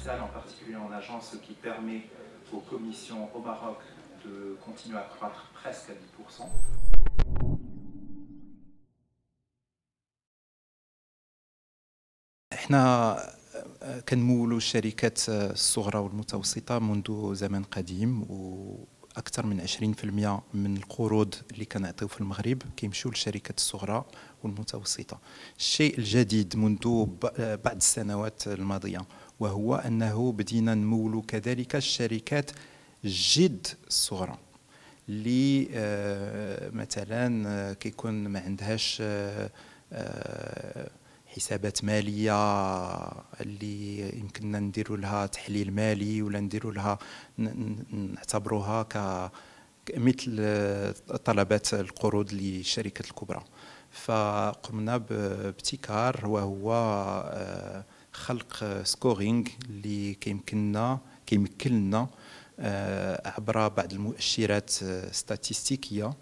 postale, en particulier en agence, ce qui permet aux commissions au Maroc de continuer à croître presque à 10%. احنا آه، كنمولوا الشركات آه، الصغرى والمتوسطه منذ زمن قديم واكثر من 20% من القروض اللي كنعطيو في المغرب كيمشيو للشركات الصغرى والمتوسطه الشيء الجديد منذ آه، بعض السنوات الماضيه وهو أنه بدينا نمول كذلك الشركات جد الصغرى اللي آه، مثلا آه، كيكون ما عندهاش آه، حسابات ماليه اللي يمكننا نديروا لها تحليل مالي ولا نديروا لها نعتبروها ك مثل طلبات القروض للشركات الكبرى فقمنا بابتكار وهو خلق سكورينغ اللي كيمكننا كيمكن لنا آه، عبر بعض المؤشرات آه، ستاتستيكيه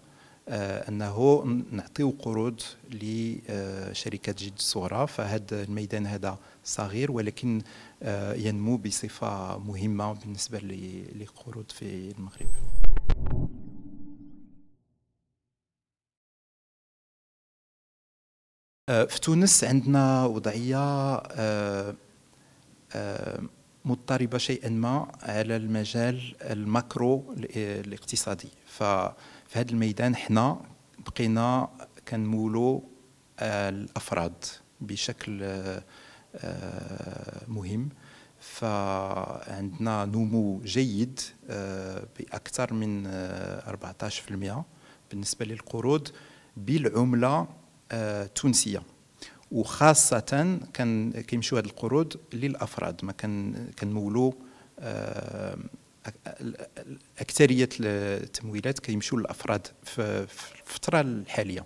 آه، انه نعطيو قروض لشركات جد الصغرى فهذا الميدان هذا صغير ولكن ينمو بصفه مهمه بالنسبه للقروض في المغرب آه، في تونس عندنا وضعيه آه، آه، مضطربه شيئا ما على المجال الماكرو الاقتصادي ففي هذا الميدان حنا بقينا كنمولو الافراد بشكل مهم فعندنا نمو جيد باكثر من 14% بالنسبه للقروض بالعمله آه، تونسيه وخاصه كان كيمشيو هاد القروض للافراد ما كان كنمولوا آه، اكثريه التمويلات كيمشيو للافراد في الفتره الحاليه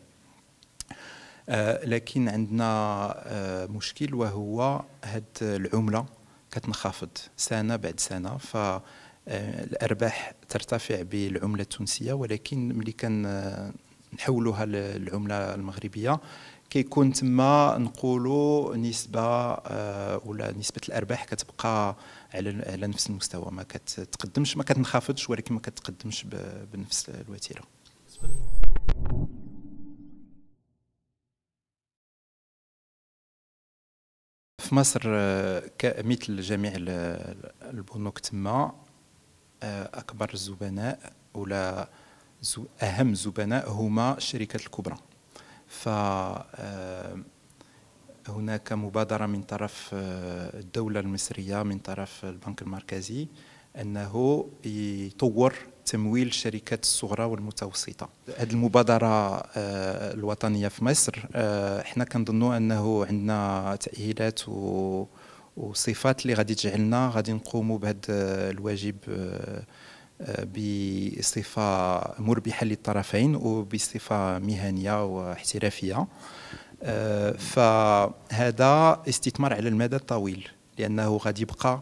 آه، لكن عندنا مشكل وهو هاد العمله كتنخفض سنه بعد سنه ف الارباح ترتفع بالعمله التونسيه ولكن ملي كان نحولوها للعمله المغربيه كيكون تما نقولوا نسبه آه، ولا نسبه الارباح كتبقى على على نفس المستوى ما كتقدمش ما كتنخفضش ولكن ما كتقدمش بنفس الوتيره في مصر آه، مثل جميع البنوك تما آه، اكبر الزبناء ولا اهم زبناء هما الشركات الكبرى ف آه، هناك مبادره من طرف آه، الدوله المصريه من طرف البنك المركزي انه يطور تمويل الشركات الصغرى والمتوسطه هذه المبادره آه، الوطنيه في مصر احنا كنظنوا انه عندنا تاهيلات و وصفات اللي غادي تجعلنا غادي نقوموا بهذا الواجب بصفة مربحة للطرفين وبصفة مهنية واحترافية آه، فهذا استثمار على المدى الطويل لأنه غادي يبقى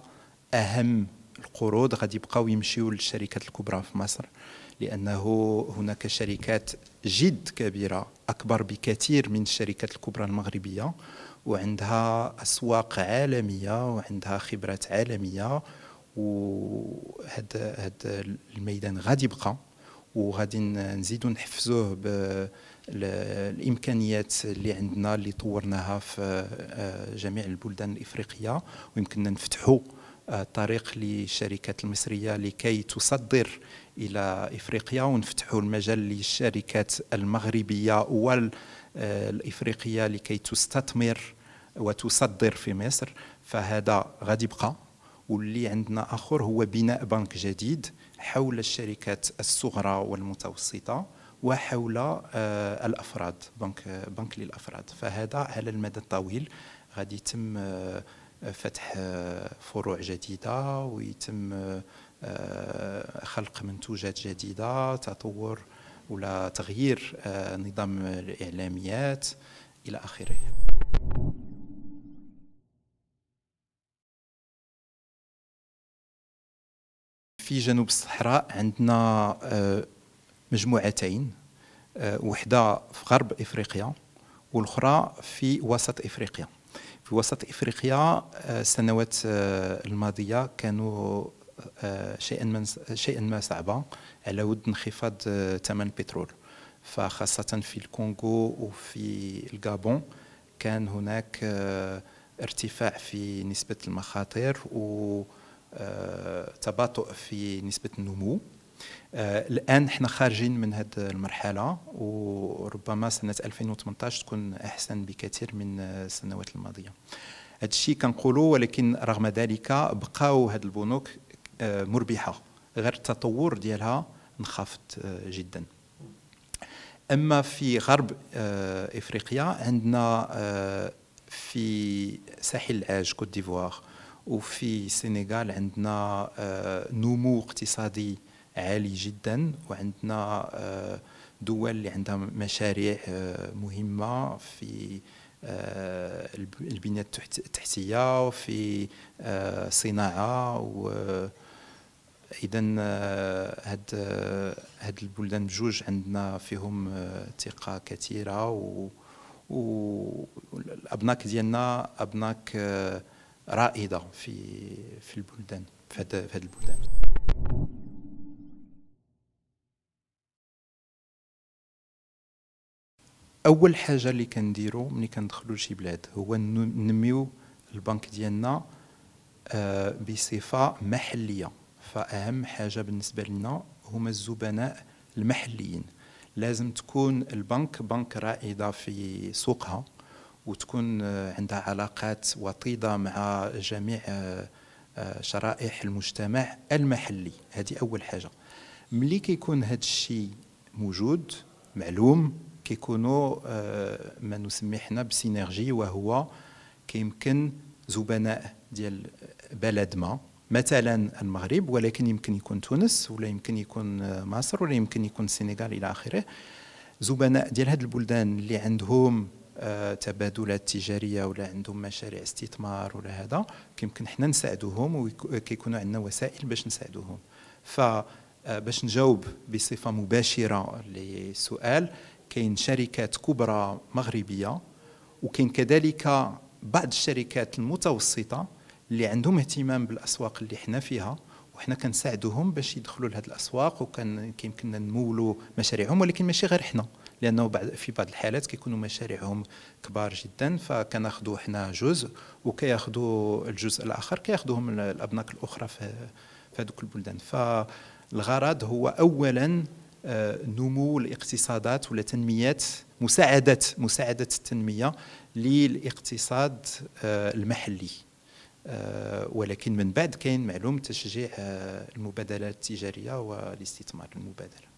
أهم القروض غادي يبقاو يمشيو للشركات الكبرى في مصر لأنه هناك شركات جد كبيرة أكبر بكثير من الشركات الكبرى المغربية وعندها أسواق عالمية وعندها خبرات عالمية وهذا هذا الميدان غادي يبقى وغادي نزيدو نحفزوه بالامكانيات اللي عندنا اللي طورناها في جميع البلدان الافريقيه ويمكننا نفتحوا طريق للشركات المصريه لكي تصدر الى افريقيا ونفتحوا المجال للشركات المغربيه والافريقيه لكي تستثمر وتصدر في مصر فهذا غادي يبقى واللي عندنا اخر هو بناء بنك جديد حول الشركات الصغرى والمتوسطه وحول آه، الافراد بنك بنك للافراد فهذا على المدى الطويل غادي يتم آه، فتح آه، فروع جديده ويتم خلق منتوجات جديده تطور ولا تغيير نظام الاعلاميات الى اخره في جنوب الصحراء عندنا آه، مجموعتين آه، وحده في غرب افريقيا والاخرى في وسط افريقيا في وسط افريقيا آه، السنوات الماضيه كانوا شيئا ما شيئا ما صعبه على ود انخفاض ثمن البترول فخاصه في الكونغو وفي الغابون كان هناك ارتفاع في نسبه المخاطر و آه، تباطؤ في نسبه النمو آه، الان احنا خارجين من هذه المرحله وربما سنه 2018 تكون احسن بكثير من السنوات الماضيه هذا الشيء كنقولوا ولكن رغم ذلك بقاو هذه البنوك آه، مربحه غير التطور ديالها انخفض جدا اما في غرب افريقيا عندنا في ساحل العاج كوت ديفوار وفي السنغال عندنا آه، نمو اقتصادي عالي جدا وعندنا آه، دول اللي عندها مشاريع آه، مهمه في البنيه التحتيه وفي الصناعه و اذا هاد هاد البلدان بجوج عندنا فيهم ثقه كثيره و الابناك ديالنا ابناك رائده في في البلدان في هذه البلدان اول حاجه اللي كنديرو ملي كندخلو لشي بلاد هو ننميو البنك ديالنا آه، بصفه محليه فاهم حاجه بالنسبه لنا هما الزبناء المحليين لازم تكون البنك بنك رائده في سوقها وتكون عندها علاقات وطيدة مع جميع آه، آه، شرائح المجتمع المحلي هذه أول حاجة ملي كيكون هذا الشيء موجود معلوم كيكونوا آه، ما نسمي حنا بسينرجي وهو كيمكن زبناء ديال بلد ما مثلا المغرب ولكن يمكن يكون تونس ولا يمكن يكون مصر ولا يمكن يكون السنغال الى اخره زبناء ديال هاد البلدان اللي عندهم تبادلات تجاريه ولا عندهم مشاريع استثمار ولا هذا كيمكن حنا نساعدوهم وكيكونوا عندنا وسائل باش نساعدوهم ف آه، باش نجاوب بصفه مباشره للسؤال كاين شركات كبرى مغربيه وكاين كذلك بعض الشركات المتوسطه اللي عندهم اهتمام بالاسواق اللي حنا فيها وحنا كنساعدوهم باش يدخلوا لهذ الاسواق وكان كيمكننا نمولوا مشاريعهم ولكن ماشي غير حنا لانه بعد في بعض الحالات كيكونوا مشاريعهم كبار جدا فكناخذوا حنا جزء وكياخذوا الجزء الاخر كياخذوه الابناك الاخرى في في هذوك البلدان فالغرض هو اولا آه، نمو الاقتصادات ولا تنميات مساعدة مساعدة التنمية للاقتصاد آه، المحلي آه، ولكن من بعد كاين معلوم تشجيع المبادلات التجارية والاستثمار المبادلة